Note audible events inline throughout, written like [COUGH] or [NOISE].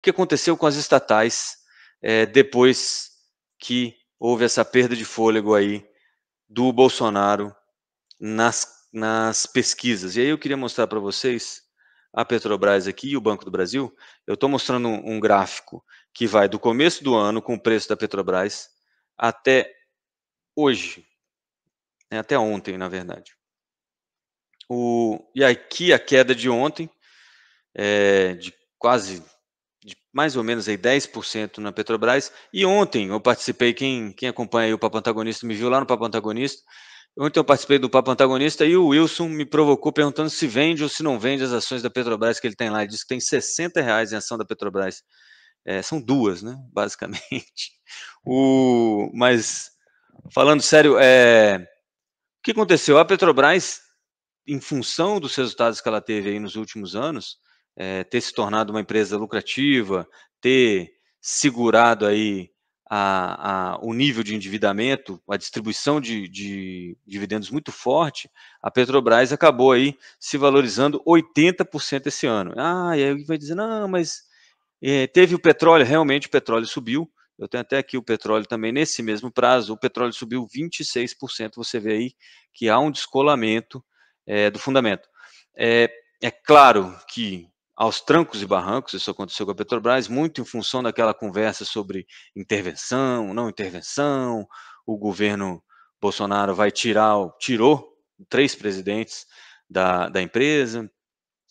o que aconteceu com as estatais é, depois que houve essa perda de fôlego aí do Bolsonaro nas, nas pesquisas. E aí eu queria mostrar para vocês a Petrobras aqui e o Banco do Brasil. Eu estou mostrando um, um gráfico que vai do começo do ano com o preço da Petrobras até hoje, né, até ontem, na verdade. O, e aqui a queda de ontem, é, de quase de mais ou menos aí 10% na Petrobras. E ontem eu participei, quem, quem acompanha o Papo Antagonista me viu lá no Papo Antagonista. Ontem eu participei do Papo Antagonista e o Wilson me provocou perguntando se vende ou se não vende as ações da Petrobras que ele tem lá. Ele disse que tem 60 reais em ação da Petrobras. É, são duas, né? [LAUGHS] Basicamente. O, mas, falando sério, é, o que aconteceu? A Petrobras, em função dos resultados que ela teve aí nos últimos anos, é, ter se tornado uma empresa lucrativa, ter segurado aí a, a, o nível de endividamento, a distribuição de, de, dividendos muito forte, a Petrobras acabou aí se valorizando 80% esse ano. Ah, e aí vai dizer, não, mas é, teve o petróleo, realmente o petróleo subiu, eu tenho até aqui o petróleo também nesse mesmo prazo, o petróleo subiu 26%, você vê aí que há um descolamento é, do fundamento. É, é claro que aos trancos e barrancos, isso aconteceu com a Petrobras, muito em função daquela conversa sobre intervenção, não intervenção, o governo Bolsonaro vai tirar, tirou três presidentes da, da empresa,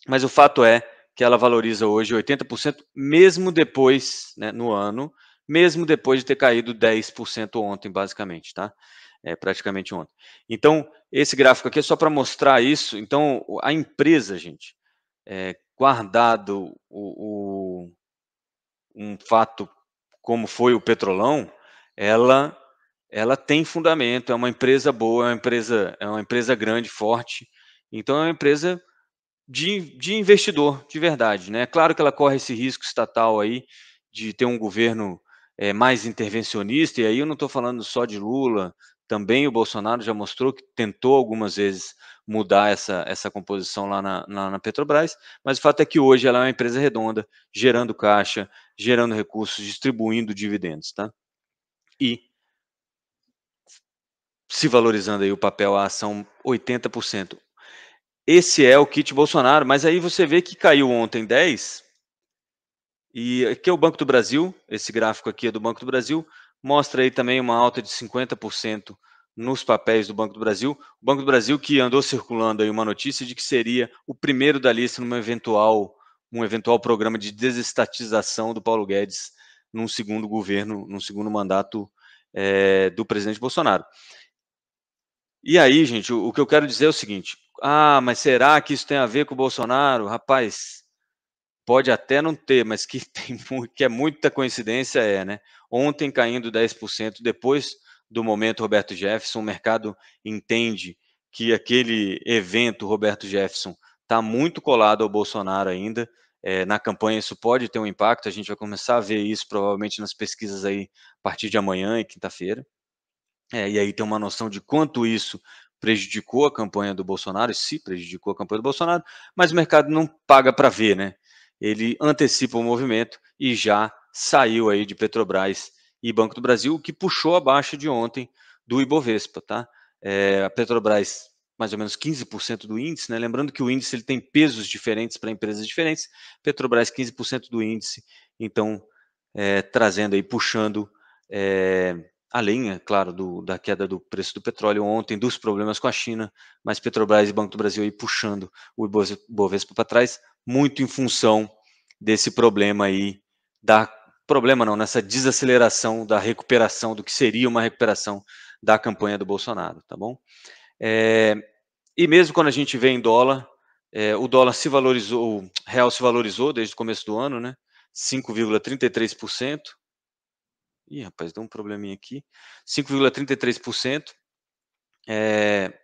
mas o fato é que ela valoriza hoje 80%, mesmo depois, né, no ano, mesmo depois de ter caído 10% ontem, basicamente, tá? É, praticamente ontem. Então, esse gráfico aqui é só para mostrar isso. Então, a empresa, gente, é, guardado o, o, um fato como foi o Petrolão, ela ela tem fundamento, é uma empresa boa, é uma empresa, é uma empresa grande, forte. Então é uma empresa de, de investidor, de verdade. Né? Claro que ela corre esse risco estatal aí de ter um governo é, mais intervencionista, e aí eu não estou falando só de Lula, também o Bolsonaro já mostrou que tentou algumas vezes mudar essa, essa composição lá na, na, na Petrobras, mas o fato é que hoje ela é uma empresa redonda, gerando caixa, gerando recursos, distribuindo dividendos, tá? E se valorizando aí o papel, a ação 80%. Esse é o kit Bolsonaro, mas aí você vê que caiu ontem 10, e aqui é o Banco do Brasil, esse gráfico aqui é do Banco do Brasil, mostra aí também uma alta de 50% nos papéis do Banco do Brasil. O Banco do Brasil que andou circulando aí uma notícia de que seria o primeiro da lista num eventual um eventual programa de desestatização do Paulo Guedes num segundo governo, num segundo mandato é, do presidente Bolsonaro. E aí, gente, o, o que eu quero dizer é o seguinte: ah, mas será que isso tem a ver com o Bolsonaro? Rapaz, pode até não ter, mas que, [LAUGHS] tem, que é muita coincidência, é, né? Ontem caindo 10%, depois do momento Roberto Jefferson, o mercado entende que aquele evento Roberto Jefferson está muito colado ao Bolsonaro ainda. É, na campanha isso pode ter um impacto, a gente vai começar a ver isso provavelmente nas pesquisas aí a partir de amanhã e quinta-feira. É, e aí tem uma noção de quanto isso prejudicou a campanha do Bolsonaro, se prejudicou a campanha do Bolsonaro, mas o mercado não paga para ver, né? ele antecipa o movimento e já saiu aí de Petrobras e Banco do Brasil, o que puxou a baixa de ontem do Ibovespa, tá? É, a Petrobras, mais ou menos 15% do índice, né? Lembrando que o índice ele tem pesos diferentes para empresas diferentes. Petrobras 15% do índice, então é, trazendo aí, puxando é, além, claro, do, da queda do preço do petróleo ontem, dos problemas com a China, mas Petrobras e Banco do Brasil aí puxando o Ibovespa para trás muito em função desse problema aí da problema não, nessa desaceleração da recuperação do que seria uma recuperação da campanha do Bolsonaro, tá bom? É, e mesmo quando a gente vê em dólar, é, o dólar se valorizou, o real se valorizou desde o começo do ano, né? 5,33%. Ih, rapaz, deu um probleminha aqui. 5,33%. É,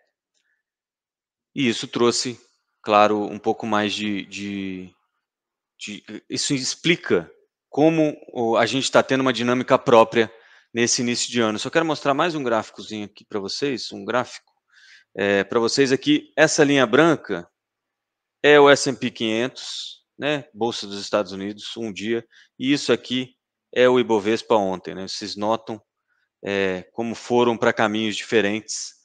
e isso trouxe claro, um pouco mais de, de, de isso explica como a gente está tendo uma dinâmica própria nesse início de ano. Só quero mostrar mais um gráficozinho aqui para vocês, um gráfico é, para vocês aqui. Essa linha branca é o S&P 500, né, bolsa dos Estados Unidos, um dia. E isso aqui é o IBOVESPA ontem, né? Vocês notam é, como foram para caminhos diferentes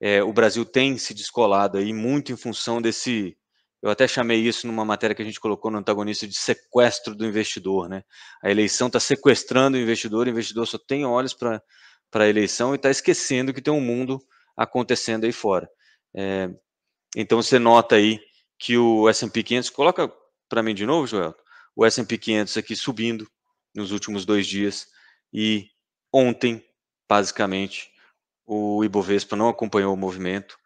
é, o Brasil tem se descolado aí muito em função desse. Eu até chamei isso numa matéria que a gente colocou no antagonista de sequestro do investidor, né? A eleição está sequestrando o investidor, o investidor só tem olhos para a eleição e está esquecendo que tem um mundo acontecendo aí fora. É, então você nota aí que o S&P 500 coloca para mim de novo, Joel, o S&P 500 aqui subindo nos últimos dois dias e ontem, basicamente, o Ibovespa não acompanhou o movimento.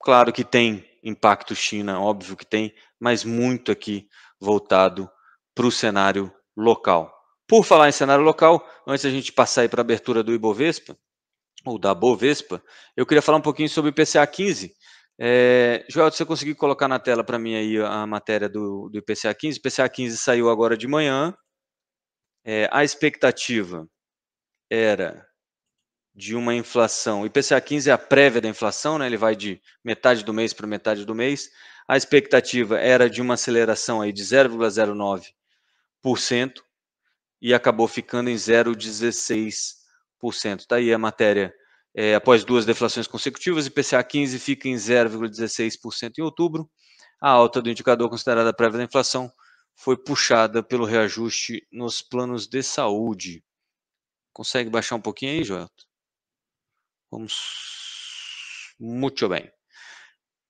Claro que tem impacto China, óbvio que tem, mas muito aqui voltado para o cenário local. Por falar em cenário local, antes a gente passar aí para a abertura do Ibovespa, ou da Bovespa, eu queria falar um pouquinho sobre o IPCA 15. É, Joel, você conseguiu colocar na tela para mim aí a matéria do, do IPCA 15? O IPCA 15 saiu agora de manhã. É, a expectativa era de uma inflação. IPCA 15 é a prévia da inflação, né? ele vai de metade do mês para metade do mês. A expectativa era de uma aceleração aí de 0,09% e acabou ficando em 0,16%. Está aí a matéria. É, após duas deflações consecutivas, IPCA 15 fica em 0,16% em outubro. A alta do indicador considerada prévia da inflação foi puxada pelo reajuste nos planos de saúde. Consegue baixar um pouquinho aí, Joelto? Vamos. Muito bem.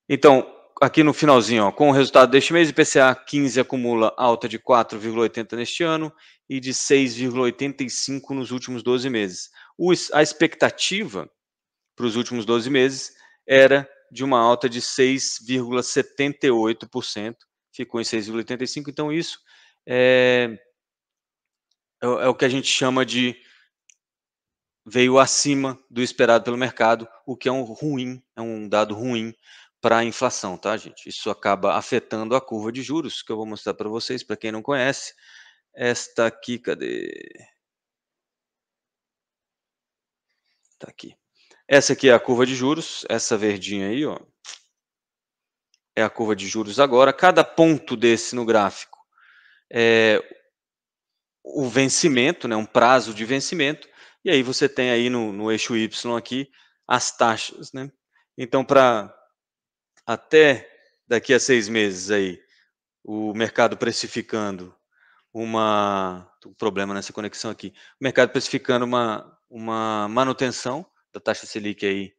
Então, aqui no finalzinho, ó, com o resultado deste mês, IPCA 15 acumula alta de 4,80 neste ano e de 6,85 nos últimos 12 meses. O, a expectativa para os últimos 12 meses era de uma alta de 6,78%, ficou em 6,85%. Então, isso é, é, é, o que a gente chama de veio acima do esperado pelo mercado, o que é um ruim, é um dado ruim para a inflação, tá, gente? Isso acaba afetando a curva de juros, que eu vou mostrar para vocês, para quem não conhece. Esta aqui, cadê? Tá aqui. Essa aqui é a curva de juros, essa verdinha aí, ó. É a curva de juros agora. Cada ponto desse no gráfico é o vencimento, né, um prazo de vencimento, e aí você tem aí no, no eixo Y aqui as taxas, né? Então, para até daqui a seis meses aí, o mercado precificando uma... um problema nessa conexão aqui. O mercado precificando uma, uma manutenção da taxa Selic aí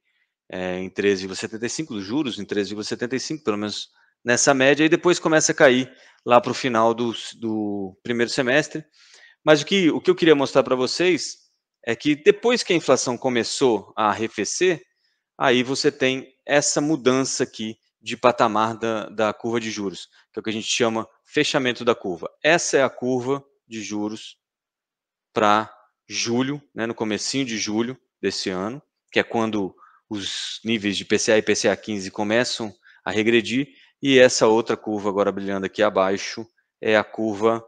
é, em 13,75, dos juros em 13,75, pelo menos nessa média, e depois começa a cair lá para o final do, do primeiro semestre. Mas o que, o que eu queria mostrar para vocês é que depois que a inflação começou a arrefecer, aí você tem essa mudança aqui de patamar da, da curva de juros, que é o que a gente chama fechamento da curva. Essa é a curva de juros para julho, né, no comecinho de julho desse ano, que é quando os níveis de PCA e PCA 15 começam a regredir, e essa outra curva agora brilhando aqui abaixo é a curva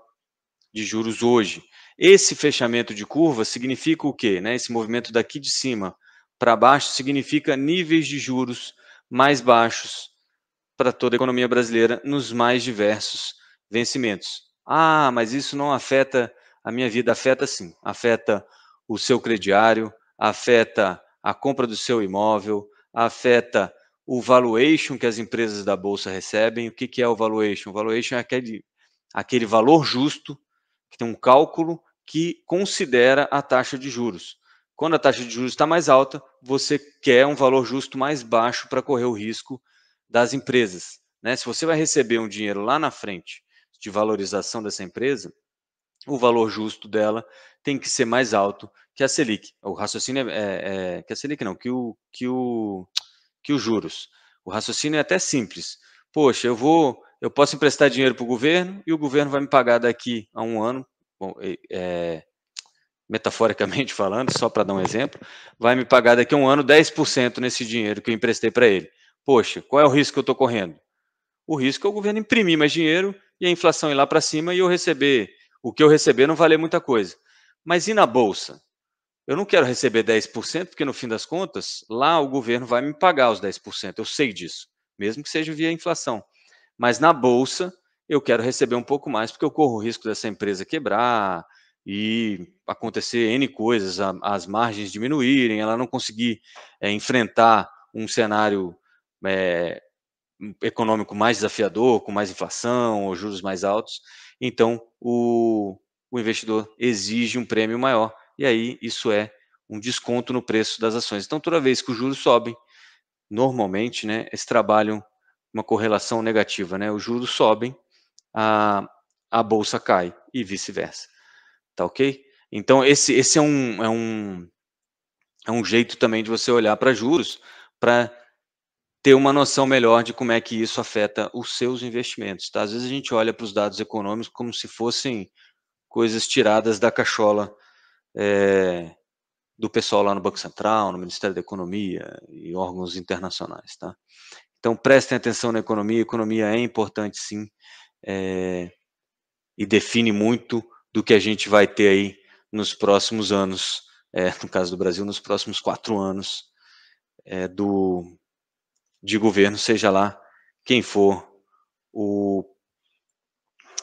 de juros hoje, esse fechamento de curva significa o quê? Né? Esse movimento daqui de cima para baixo significa níveis de juros mais baixos para toda a economia brasileira nos mais diversos vencimentos. Ah, mas isso não afeta a minha vida. Afeta sim. Afeta o seu crediário, afeta a compra do seu imóvel, afeta o valuation que as empresas da bolsa recebem. O que, que é o valuation? O valuation é aquele, aquele valor justo que tem um cálculo que considera a taxa de juros. Quando a taxa de juros está mais alta, você quer um valor justo mais baixo para correr o risco das empresas. Né? Se você vai receber um dinheiro lá na frente de valorização dessa empresa, o valor justo dela tem que ser mais alto que a Selic. O raciocínio é, é, é que a Selic não, que o, que o que os juros. O raciocínio é até simples. Poxa, eu vou, eu posso emprestar dinheiro para o governo e o governo vai me pagar daqui a um ano bom, é, metaforicamente [LAUGHS] falando, só para dar um exemplo, vai me pagar daqui a um ano 10% nesse dinheiro que eu emprestei para ele. Poxa, qual é o risco que eu estou correndo? O risco é o governo imprimir mais dinheiro e a inflação ir lá para cima e eu receber. O que eu receber não valer muita coisa. Mas e na Bolsa? Eu não quero receber 10%, porque no fim das contas, lá o governo vai me pagar os 10%. Eu sei disso, mesmo que seja via inflação. Mas na Bolsa, eu quero receber um pouco mais, porque eu corro o risco dessa empresa quebrar e acontecer N coisas, as margens diminuírem, ela não conseguir é, enfrentar um cenário é, econômico mais desafiador, com mais inflação ou juros mais altos. Então, o, o investidor exige um prêmio maior, e aí isso é um desconto no preço das ações. Então, toda vez que os juros sobem, normalmente, né, eles trabalham uma correlação negativa, né? Os juros sobem, a, a bolsa cai e vice-versa. Tá ok? Então, esse, esse é, um, é, um, é um jeito também de você olhar para juros, para ter uma noção melhor de como é que isso afeta os seus investimentos. Tá? Às vezes a gente olha para os dados econômicos como se fossem coisas tiradas da cachola é, do pessoal lá no Banco Central, no Ministério da Economia e órgãos internacionais. Tá? Então prestem atenção na economia, a economia é importante sim é, e define muito do que a gente vai ter aí nos próximos anos, é, no caso do Brasil, nos próximos quatro anos é, do, de governo, seja lá quem for o,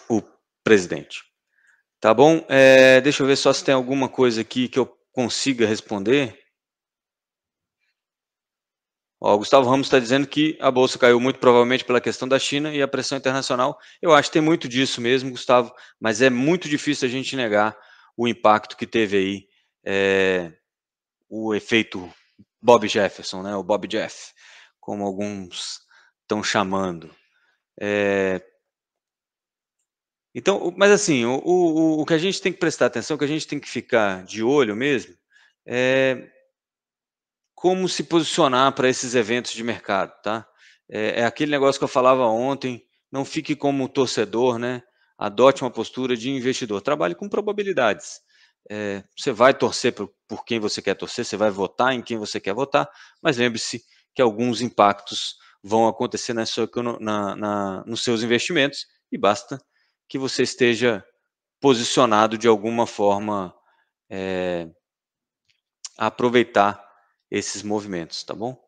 o presidente. Tá bom? É, deixa eu ver só se tem alguma coisa aqui que eu consiga responder. Ó, o Gustavo Ramos está dizendo que a bolsa caiu muito provavelmente pela questão da China e a pressão internacional. Eu acho que tem muito disso mesmo, Gustavo, mas é muito difícil a gente negar o impacto que teve aí é, o efeito Bob Jefferson, né? O Bob Jeff, como alguns estão chamando. É, então, mas assim, o, o, o que a gente tem que prestar atenção, o que a gente tem que ficar de olho mesmo, é como se posicionar para esses eventos de mercado, tá? É, é, aquele negócio que eu falava ontem, não fique como torcedor, né? Adote uma postura de investidor, trabalhe com probabilidades. É, você vai torcer por, por quem você quer torcer, você vai votar em quem você quer votar, mas lembre-se que alguns impactos vão acontecer na sua, na, na, nos seus investimentos e basta que você esteja posicionado de alguma forma é, a aproveitar esses movimentos, tá bom?